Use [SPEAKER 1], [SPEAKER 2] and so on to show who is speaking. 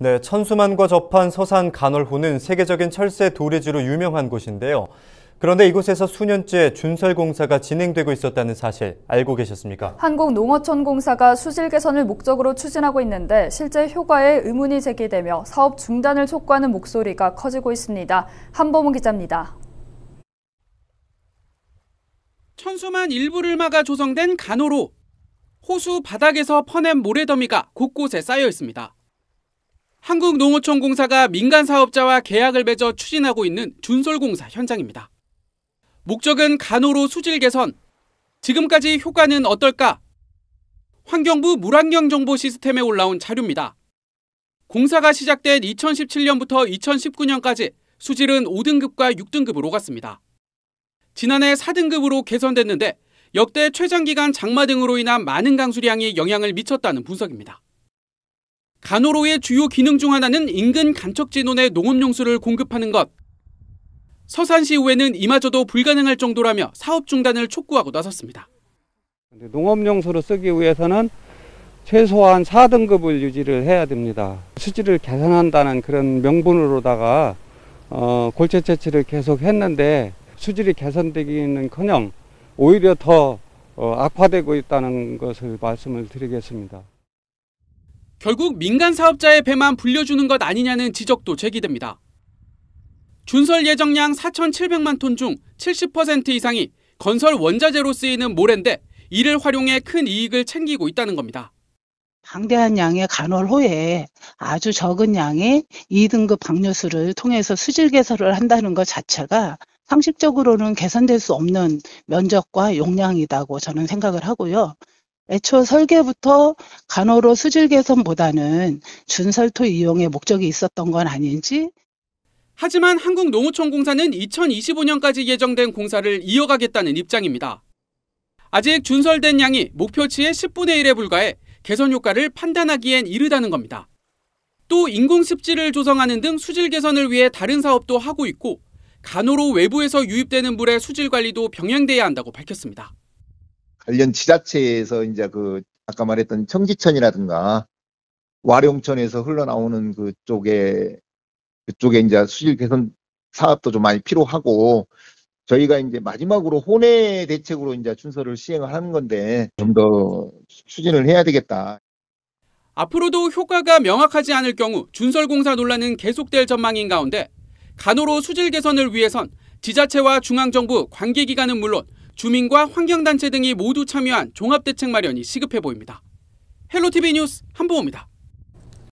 [SPEAKER 1] 네, 천수만과 접한 서산 간월호는 세계적인 철새 도래지로 유명한 곳인데요. 그런데 이곳에서 수년째 준설 공사가 진행되고 있었다는 사실 알고
[SPEAKER 2] 계셨습니까?
[SPEAKER 3] 한국농어촌공사가 수질 개선을 목적으로 추진하고 있는데 실제 효과에 의문이 제기되며 사업 중단을 촉구하는 목소리가 커지고 있습니다. 한범호 기자입니다. 천수만 일부를 막아 조성된 간호로 호수 바닥에서 퍼낸 모래더미가 곳곳에 쌓여 있습니다. 한국농어촌공사가 민간 사업자와 계약을 맺어 추진하고 있는 준설공사 현장입니다. 목적은 간호로 수질 개선. 지금까지 효과는 어떨까? 환경부 물환경 정보 시스템에 올라온 자료입니다. 공사가 시작된 2017년부터 2019년까지 수질은 5등급과 6등급으로 갔습니다. 지난해 4등급으로 개선됐는데 역대 최장기간 장마 등으로 인한 많은 강수량이 영향을 미쳤다는 분석입니다. 간호로의 주요 기능 중 하나는 인근 간척진원에 농업용수를 공급하는 것. 서산시 의회는 이마저도 불가능할 정도라며 사업 중단을 촉구하고 나섰습니다.
[SPEAKER 1] 농업용수로 쓰기 위해서는 최소한 4등급을 유지를 해야 됩니다. 수질을 개선한다는 그런 명분으로다가 어, 골체 채취를 계속 했는데 수질이 개선되기는커녕 오히려 더 어, 악화되고 있다는 것을 말씀을 드리겠습니다.
[SPEAKER 3] 결국 민간 사업자의 배만 불려주는 것 아니냐는 지적도 제기됩니다. 준설 예정량 4,700만 톤 중 70% 이상이 건설 원자재로 쓰이는 모래인데 이를 활용해 큰 이익을 챙기고 있다는 겁니다.
[SPEAKER 2] 방대한 양의 간월 호에 아주 적은 양의 2등급 방류수를 통해서 수질 개선을 한다는 것 자체가 상식적으로는 개선될 수 없는 면적과 용량이라고 저는 생각을 하고요. 애초 설계부터 간호로 수질 개선보다는 준설토 이용의 목적이 있었던 건 아닌지
[SPEAKER 3] 하지만 한국농어촌공사는 2025년까지 예정된 공사를 이어가겠다는 입장입니다. 아직 준설된 양이 목표치의 10분의 1에 불과해 개선 효과를 판단하기엔 이르다는 겁니다. 또 인공습지를 조성하는 등 수질 개선을 위해 다른 사업도 하고 있고 간호로 외부에서 유입되는 물의 수질 관리도 병행돼야 한다고 밝혔습니다.
[SPEAKER 1] 관련 지자체에서 이제 그 아까 말했던 청지천이라든가 와룡천에서 흘러나오는 그쪽에 그쪽에 이제 수질 개선 사업도 좀 많이 필요하고 저희가 이제 마지막으로 혼해 대책으로 이제 준서를 시행을 하는 건데 좀 더 추진을 해야 되겠다.
[SPEAKER 3] 앞으로도 효과가 명확하지 않을 경우 준설공사 논란은 계속될 전망인 가운데 간호로 수질 개선을 위해선 지자체와 중앙정부 관계기관은 물론 주민과 환경단체 등이 모두 참여한 종합대책 마련이 시급해 보입니다. 헬로티비 뉴스 한보호입니다.